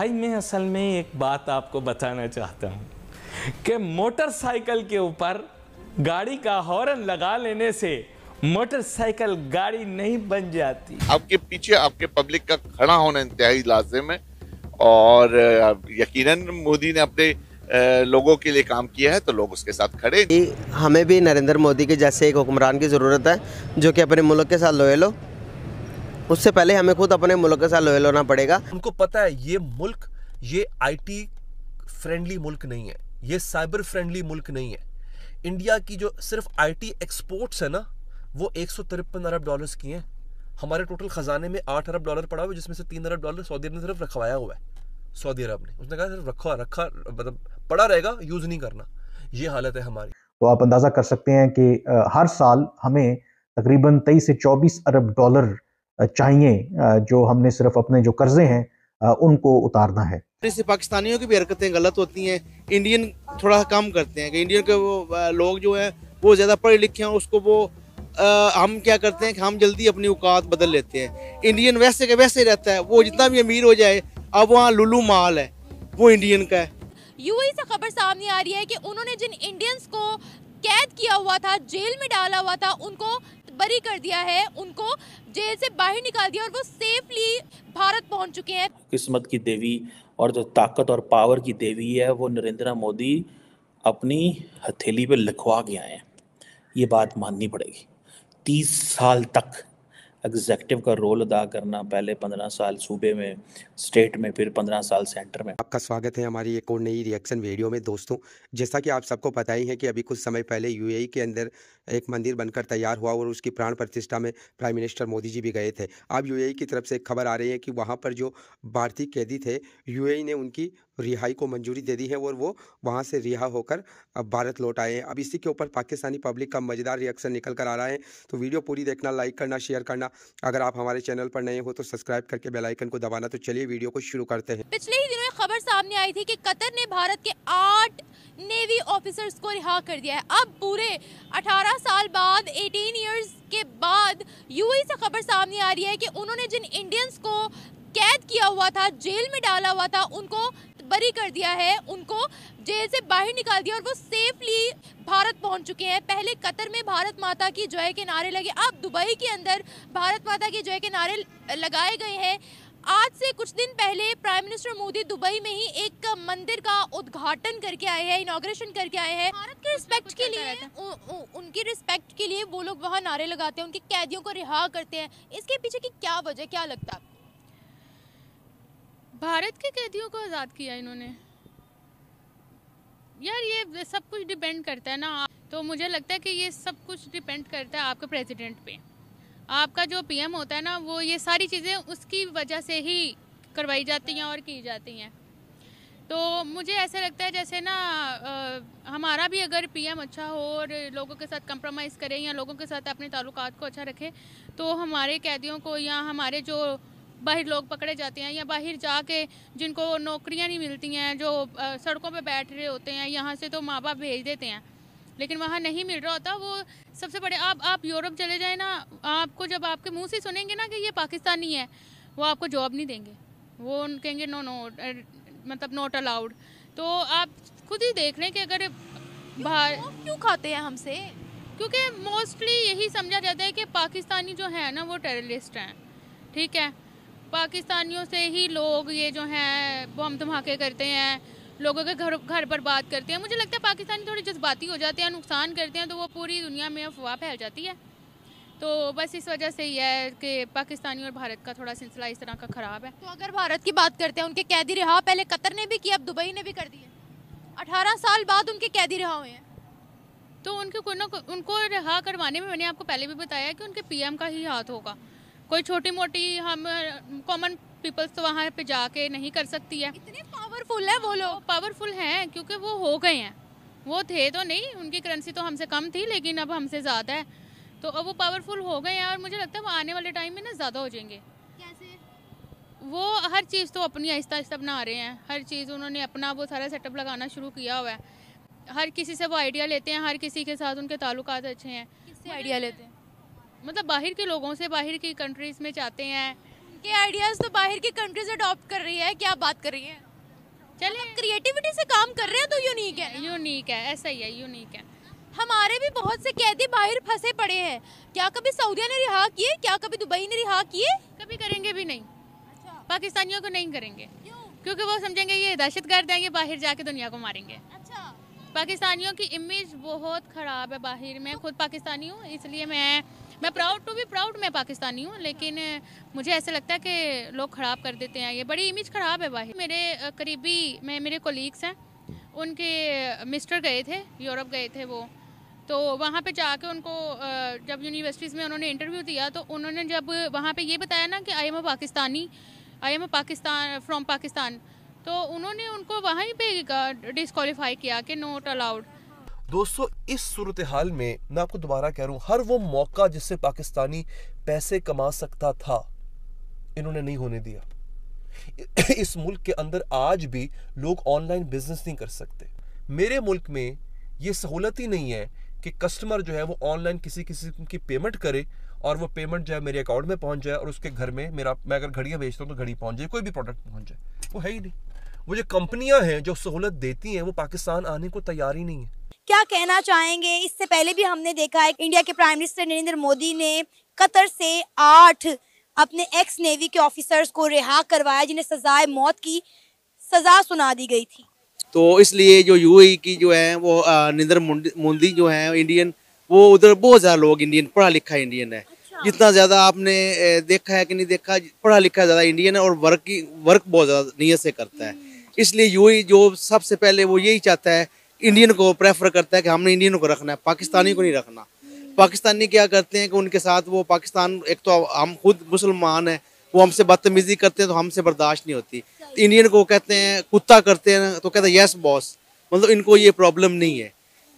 भाई मैं असल में एक बात आपको बताना चाहता हूँ कि मोटरसाइकिल के ऊपर गाड़ी का हॉर्न लगा लेने से मोटरसाइकिल गाड़ी नहीं बन जाती आपके पीछे आपके पब्लिक का खड़ा होना इंतहाई लाजिम है और यकीनन मोदी ने अपने लोगों के लिए काम किया है तो लोग उसके साथ खड़े हमें भी नरेंद्र मोदी के जैसे एक हुक्मरान की ज़रूरत है जो कि अपने मुल्क के साथ लोहे लो उससे पहले हमें खुद अपने मुल्क के साथ लोयल होना पड़ेगा उनको पता है ये मुल्क ये आईटी फ्रेंडली मुल्क नहीं है ये साइबर फ्रेंडली मुल्क नहीं है इंडिया की जो सिर्फ आईटी एक्सपोर्ट्स है ना वो एक सौ तिरपन अरब डॉलर्स की हैं हमारे टोटल खजाने में आठ अरब डॉलर पड़ा हुआ है जिसमें से तीन अरब डॉलर सऊदी अरब ने सिर्फ रखवाया हुआ है सऊदी अरब ने उसने कहा सिर्फ रखा रखा मतलब पड़ा रहेगा यूज़ नहीं करना ये हालत है हमारी तो आप अंदाज़ा कर सकते हैं कि हर साल हमें तकरीबन तेईस से चौबीस अरब डॉलर चाहिए जो हमने सिर्फ अपने जो कर्जे हैं उनको उतारना है इससे पाकिस्तानियों की भी हरकतें गलत होती हैं इंडियन थोड़ा सा कम करते हैं कि इंडियन के वो लोग जो हैं वो ज़्यादा पढ़े लिखे हैं उसको वो आ, हम क्या करते हैं कि हम जल्दी अपनी औकात बदल लेते हैं इंडियन वैसे के वैसे रहता है वो जितना भी अमीर हो जाए अब वहाँ लुलू माल है वो इंडियन का है यूएई से खबर सामने आ रही है कि उन्होंने जिन इंडियंस को कैद किया हुआ था जेल में डाला हुआ था उनको बरी कर दिया है उनको जेल से बाहर निकाल दिया और वो सेफली भारत पहुंच चुके हैं किस्मत की देवी और जो ताकत और पावर की देवी है वो नरेंद्र मोदी अपनी हथेली पे लिखवा के आए हैं ये बात माननी पड़ेगी तीस साल तक एग्जेक्टिव का रोल अदा करना पहले पंद्रह साल सूबे में स्टेट में फिर पंद्रह साल सेंटर में आपका स्वागत है हमारी एक और नई रिएक्शन वीडियो में दोस्तों जैसा कि आप सबको पता ही है कि अभी कुछ समय पहले यूएई e के अंदर एक मंदिर बनकर तैयार हुआ और उसकी प्राण प्रतिष्ठा में प्राइम मिनिस्टर मोदी जी भी गए थे अब यूएई e की तरफ से खबर आ रही है कि वहाँ पर जो भारतीय कैदी थे यूएई e ने उनकी रिहाई को मंजूरी दे दी है और वो वहाँ से रिहा होकर अब भारत लौट आए हैं अब इसी के ऊपर पाकिस्तानी पब्लिक का मज़ेदार रिएक्शन निकल कर आ रहा है तो वीडियो पूरी देखना लाइक करना शेयर करना अगर आप हमारे चैनल पर नए हो तो सब्सक्राइब करके बेलाइकन को दबाना तो चलिए वीडियो को शुरू करते हैं पिछले ही दिनों खबर सामने आई थी की कतर ने भारत के आठ नेवी ऑफिसर्स को रिहा कर दिया है अब पूरे 18 साल बाद 18 इयर्स के बाद यूएई से खबर सामने आ रही है कि उन्होंने जिन इंडियंस को कैद किया हुआ था जेल में डाला हुआ था उनको बरी कर दिया है उनको जेल से बाहर निकाल दिया और वो सेफली भारत पहुंच चुके हैं पहले कतर में भारत माता की जय के नारे लगे अब दुबई के अंदर भारत माता की जय के नारे लगाए गए हैं आज से कुछ दिन पहले प्राइम मिनिस्टर मोदी दुबई में ही एक मंदिर का उद्घाटन करके आए हैं इनोग्रेशन करके आए हैं भारत के रिस्पेक्ट के लिए उनकी रिस्पेक्ट के लिए वो लोग वहाँ नारे लगाते हैं उनके कैदियों को रिहा करते हैं इसके पीछे की क्या वजह क्या लगता भारत के कैदियों को आज़ाद किया इन्होंने यार ये सब कुछ डिपेंड करता है ना तो मुझे लगता है कि ये सब कुछ डिपेंड करता है आपके प्रेसिडेंट पे आपका जो पीएम होता है ना वो ये सारी चीज़ें उसकी वजह से ही करवाई जाती हैं और की जाती हैं तो मुझे ऐसा लगता है जैसे ना आ, हमारा भी अगर पीएम अच्छा हो और लोगों के साथ कंप्रोमाइज़ करें या लोगों के साथ अपने ताल्लुक को अच्छा रखें तो हमारे कैदियों को या हमारे जो बाहर लोग पकड़े जाते हैं या बाहर जाके जिनको नौकरियां नहीं मिलती हैं जो सड़कों पे बैठ रहे होते हैं यहाँ से तो माँ बाप भेज देते हैं लेकिन वहाँ नहीं मिल रहा होता वो सबसे बड़े आप आप यूरोप चले जाए ना आपको जब आपके मुँह से सुनेंगे ना कि ये पाकिस्तानी है वो आपको जॉब नहीं देंगे वो कहेंगे नो नो मतलब नॉट अलाउड तो आप खुद ही देख लें कि अगर बाहर क्यों खाते हैं हमसे क्योंकि मोस्टली यही समझा जाता है कि पाकिस्तानी जो है ना वो टेररिस्ट हैं ठीक है पाकिस्तानियों से ही लोग ये जो हैं बम धमाके करते हैं लोगों के घर घर पर बात करते हैं मुझे लगता है पाकिस्तानी थोड़े जज्बाती हो जाते हैं नुकसान करते हैं तो वो पूरी दुनिया में अफवाह फैल जाती है तो बस इस वजह से ही है कि पाकिस्तानी और भारत का थोड़ा सिलसिला इस तरह का ख़राब है तो अगर भारत की बात करते हैं उनके कैदी रिहा पहले कतर ने भी किया अब दुबई ने भी कर दिए अठारह साल बाद उनके कैदी रिहा हुए हैं तो उनके उनको रिहा करवाने में मैंने आपको पहले भी बताया कि उनके पीएम का ही हाथ होगा कोई छोटी मोटी हम कॉमन पीपल्स तो वहाँ पे जाके नहीं कर सकती है इतने पावरफुल है वो लोग पावरफुल हैं क्योंकि वो हो गए हैं वो थे तो नहीं उनकी करेंसी तो हमसे कम थी लेकिन अब हमसे ज़्यादा है तो अब वो पावरफुल हो गए हैं और मुझे लगता है वो आने वाले टाइम में ना ज़्यादा हो जाएंगे कैसे वो हर चीज़ तो अपनी आहिस्ता आहिस्ता बना रहे हैं हर चीज़ उन्होंने अपना वो सारा सेटअप लगाना शुरू किया हुआ है हर किसी से वो आइडिया लेते हैं हर किसी के साथ उनके ताल्लुक अच्छे हैं आइडिया लेते हैं मतलब बाहर के लोगों से बाहर की कंट्रीज में जाते हैं के आइडियाज़ तो बाहर की कंट्रीज अडॉप्ट कर रही है क्या बात कर रही है चलिए मतलब क्रिएटिविटी से काम कर रहे हैं तो यूनिक है यूनिक है ऐसा ही है यूनिक है हमारे भी बहुत से कैदी बाहर फंसे पड़े हैं क्या कभी सऊदीया ने रिहा किए क्या कभी दुबई ने रिहा किए कभी करेंगे भी नहीं अच्छा। पाकिस्तानियों को नहीं करेंगे क्योंकि वो समझेंगे ये दहशत गर्द हैं ये बाहर जाके दुनिया को मारेंगे अच्छा पाकिस्तानियों की इमेज बहुत ख़राब है बाहर में खुद पाकिस्तानी हूँ इसलिए मैं मैं प्राउड टू बी प्राउड मैं पाकिस्तानी हूँ लेकिन मुझे ऐसा लगता है कि लोग ख़राब कर देते हैं ये बड़ी इमेज ख़राब है वाहि मेरे करीबी मैं मेरे कोलीग्स हैं उनके मिस्टर गए थे यूरोप गए थे वो तो वहाँ पे जाके उनको जब यूनिवर्सिटीज़ में उन्होंने इंटरव्यू दिया तो उन्होंने जब वहाँ पे ये बताया ना कि I am a Pakistani I am a Pakistan from Pakistan तो उन्होंने उनको वहीं पे डिसकॉलीफाई किया कि नोट अलाउड दोस्तों इस सूरत हाल में मैं आपको दोबारा कह रहा हूँ हर वो मौका जिससे पाकिस्तानी पैसे कमा सकता था इन्होंने नहीं होने दिया इस मुल्क के अंदर आज भी लोग ऑनलाइन बिजनेस नहीं कर सकते मेरे मुल्क में ये सहूलत ही नहीं है कि कस्टमर जो है वो ऑनलाइन किसी किसी की पेमेंट करे और वो पेमेंट जो है मेरे अकाउंट में पहुंच जाए और उसके घर में मेरा मैं अगर घड़ियाँ बेचता हूँ तो घड़ी पहुंच जाए कोई भी प्रोडक्ट पहुंच जाए वो है ही नहीं वो जो कंपनियां हैं जो सहूलत देती हैं वो पाकिस्तान आने को तैयार ही नहीं है क्या कहना चाहेंगे इससे पहले भी हमने देखा है इंडिया के प्राइम मिनिस्टर नरेंद्र मोदी ने कतर से आठ अपने एक्स नेवी के ऑफिसर्स को रिहा करवाया जिन्हें सजाए मौत की सजा सुना दी गई थी तो इसलिए जो यूएई की जो है वो नरेंद्र मोदी जो है इंडियन वो उधर बहुत ज़्यादा लोग इंडियन पढ़ा लिखा इंडियन है अच्छा। जितना ज़्यादा आपने देखा है कि नहीं देखा पढ़ा लिखा ज़्यादा इंडियन है और वर्क वर्क बहुत ज़्यादा नीयत से करता है हम्म। इसलिए यूएई जो सबसे पहले वो यही चाहता है इंडियन को प्रेफर करता है कि हमने इंडियन को रखना है पाकिस्तानी को नहीं रखना पाकिस्तानी क्या करते हैं कि उनके साथ वो पाकिस्तान एक तो हम खुद मुसलमान हैं वो हमसे बदतमीजी करते हैं तो हमसे बर्दाश्त नहीं होती इंडियन को कहते हैं कुत्ता करते हैं तो कहते हैं यस बॉस मतलब इनको ये प्रॉब्लम नहीं है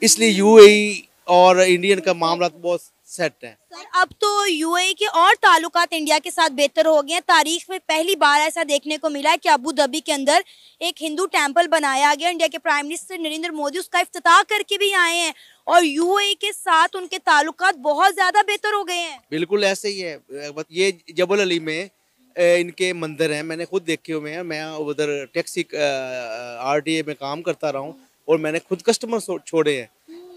इसलिए यूएई e और इंडियन का मामला तो बहुत सेट है सर अब तो यूएई e के और ताल्लुक इंडिया के साथ बेहतर हो गए हैं तारीख में पहली बार ऐसा देखने को मिला है कि अबू धाबी के अंदर एक हिंदू टेम्पल बनाया गया इंडिया के प्राइम मिनिस्टर नरेंद्र मोदी उसका अफ्ताह करके भी आए हैं और यूएई e के साथ उनके ताल्लुक बहुत ज्यादा बेहतर हो गए हैं बिल्कुल ऐसे ही है ये जबल अली में इनके मंदिर हैं मैंने खुद देखे हुए हैं मैं उधर टैक्सी आर में काम करता रहा हूँ और मैंने खुद कस्टमर छोड़े हैं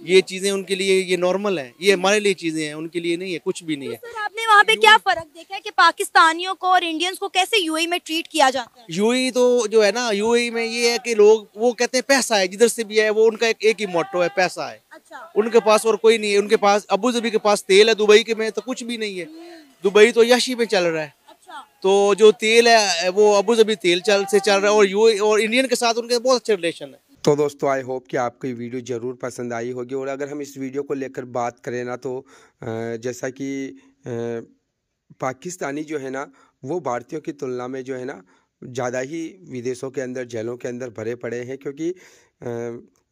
ये चीजें उनके लिए ये नॉर्मल है ये हमारे लिए चीजें हैं उनके लिए नहीं है कुछ भी नहीं तो है तो आपने वहाँ पे क्या फर्क देखा है कि पाकिस्तानियों को और इंडियंस को कैसे यूएई e में ट्रीट किया जाता है यूएई e तो जो है ना यूएई e में ये है कि लोग वो कहते हैं पैसा है जिधर से भी है वो उनका एक, एक ही मोटो है पैसा है अच्छा। उनके पास और कोई नहीं है उनके पास अबू धाबी के पास तेल है दुबई के में तो कुछ भी नहीं है हम्म। दुबई तो यशी में चल रहा है अच्छा। तो जो तेल है वो अबू धाबी तेल से चल रहा है और यू और इंडियन के साथ उनके बहुत अच्छे रिलेशन है तो दोस्तों आई होप कि आपको ये वीडियो ज़रूर पसंद आई होगी और अगर हम इस वीडियो को लेकर बात करें ना तो जैसा कि पाकिस्तानी जो है ना वो भारतीयों की तुलना में जो है ना ज़्यादा ही विदेशों के अंदर जेलों के अंदर भरे पड़े हैं क्योंकि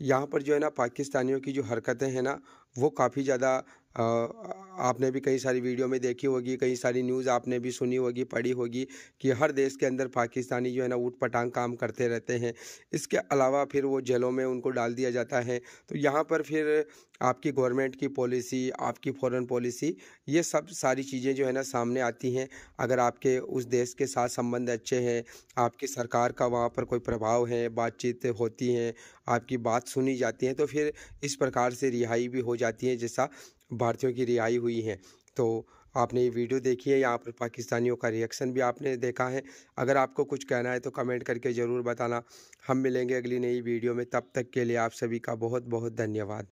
यहाँ पर जो है ना पाकिस्तानियों की जो हरकतें हैं ना वो काफ़ी ज़्यादा आपने भी कई सारी वीडियो में देखी होगी कई सारी न्यूज़ आपने भी सुनी होगी पढ़ी होगी कि हर देश के अंदर पाकिस्तानी जो है ना ऊट पटांग काम करते रहते हैं इसके अलावा फिर वो जेलों में उनको डाल दिया जाता है तो यहाँ पर फिर आपकी गवर्नमेंट की पॉलिसी आपकी फॉरेन पॉलिसी ये सब सारी चीज़ें जो है ना सामने आती हैं अगर आपके उस देश के साथ संबंध अच्छे हैं आपकी सरकार का वहाँ पर कोई प्रभाव है बातचीत होती है आपकी बात सुनी जाती है तो फिर इस प्रकार से रिहाई भी हो जाती है जैसा भारतीयों की रिहाई हुई है तो आपने ये वीडियो देखी है यहाँ पर पाकिस्तानियों का रिएक्शन भी आपने देखा है अगर आपको कुछ कहना है तो कमेंट करके ज़रूर बताना हम मिलेंगे अगली नई वीडियो में तब तक के लिए आप सभी का बहुत बहुत धन्यवाद